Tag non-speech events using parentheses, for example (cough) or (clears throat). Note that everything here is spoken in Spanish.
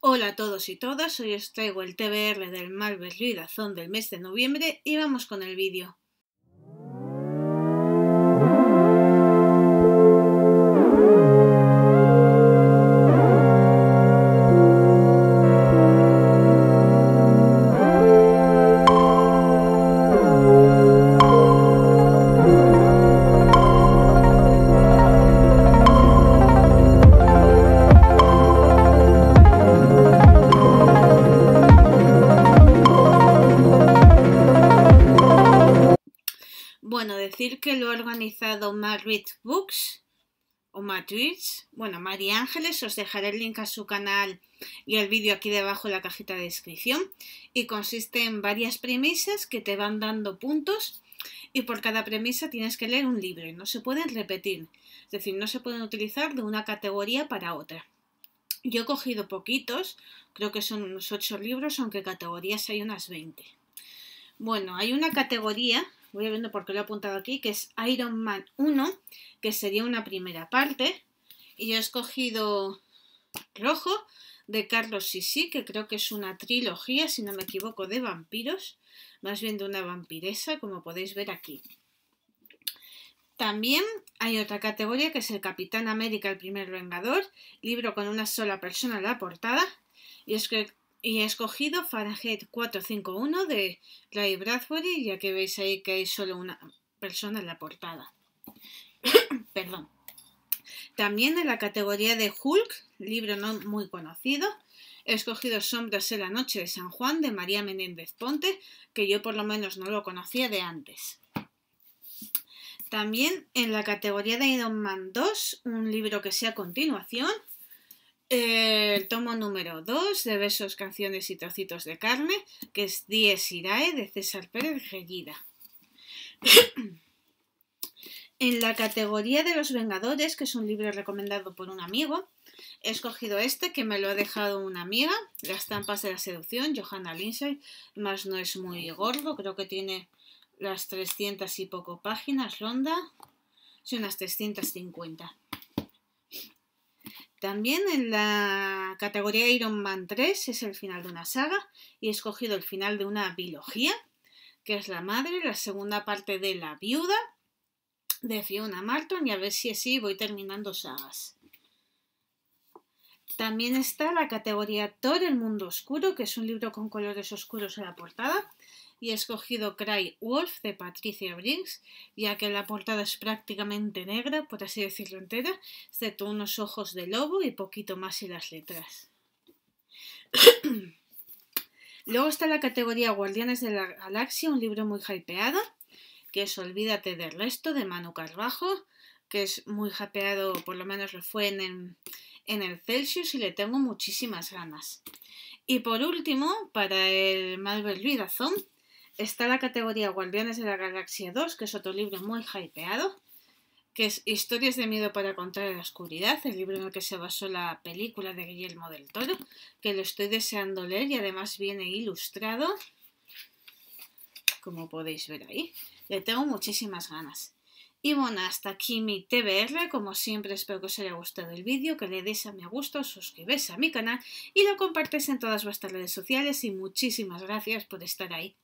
Hola a todos y todas, hoy os traigo el TBR del Marvel Ruidazón del mes de noviembre y vamos con el vídeo. Bueno, decir que lo ha organizado Marriott Books o matrix bueno, María Ángeles, os dejaré el link a su canal y el vídeo aquí debajo en la cajita de descripción y consiste en varias premisas que te van dando puntos y por cada premisa tienes que leer un libro y no se pueden repetir, es decir, no se pueden utilizar de una categoría para otra. Yo he cogido poquitos, creo que son unos 8 libros, aunque categorías hay unas 20. Bueno, hay una categoría voy a viendo porque lo he apuntado aquí, que es Iron Man 1, que sería una primera parte. Y yo he escogido Rojo, de Carlos Sisi, que creo que es una trilogía, si no me equivoco, de vampiros, más bien de una vampiresa, como podéis ver aquí. También hay otra categoría que es el Capitán América, el primer vengador, libro con una sola persona en la portada. Y es que y he escogido Fahrenheit 451 de Ray Bradbury, ya que veis ahí que hay solo una persona en la portada. (coughs) Perdón. También en la categoría de Hulk, libro no muy conocido, he escogido Sombras en la noche de San Juan de María Menéndez Ponte, que yo por lo menos no lo conocía de antes. También en la categoría de Iron Man 2, un libro que sea continuación, el eh, tomo número 2 de Besos, Canciones y Trocitos de Carne, que es Die Irae de César Pérez Gellida. (clears throat) en la categoría de Los Vengadores, que es un libro recomendado por un amigo, he escogido este que me lo ha dejado una amiga, Las tampas de la Seducción, Johanna Lindsay, más no es muy gordo, creo que tiene las 300 y poco páginas, ronda, son unas 350. También en la categoría Iron Man 3 es el final de una saga y he escogido el final de una biología, que es la madre, la segunda parte de la viuda de Fiona Marton y a ver si así voy terminando sagas. También está la categoría Thor, el mundo oscuro, que es un libro con colores oscuros en la portada y he escogido Cry Wolf de Patricia Briggs, ya que la portada es prácticamente negra, por así decirlo entera, excepto unos ojos de lobo y poquito más y las letras. (coughs) Luego está la categoría Guardianes de la Galaxia, un libro muy hypeado, que es Olvídate del resto de Manu Carvajo, que es muy hypeado, por lo menos lo fue en el, Celsius y le tengo muchísimas ganas. Y por último, para el Marvel olvidazón, está la categoría Guardianes de la Galaxia 2, que es otro libro muy hypeado, que es Historias de miedo para contar la oscuridad, el libro en el que se basó la película de Guillermo del Toro, que lo estoy deseando leer y además viene ilustrado, como podéis ver ahí. Le tengo muchísimas ganas. Y bueno, hasta aquí mi TBR, como siempre espero que os haya gustado el vídeo, que le deis a me gusta, os suscribáis a mi canal y lo compartáis en todas vuestras redes sociales y muchísimas gracias por estar ahí.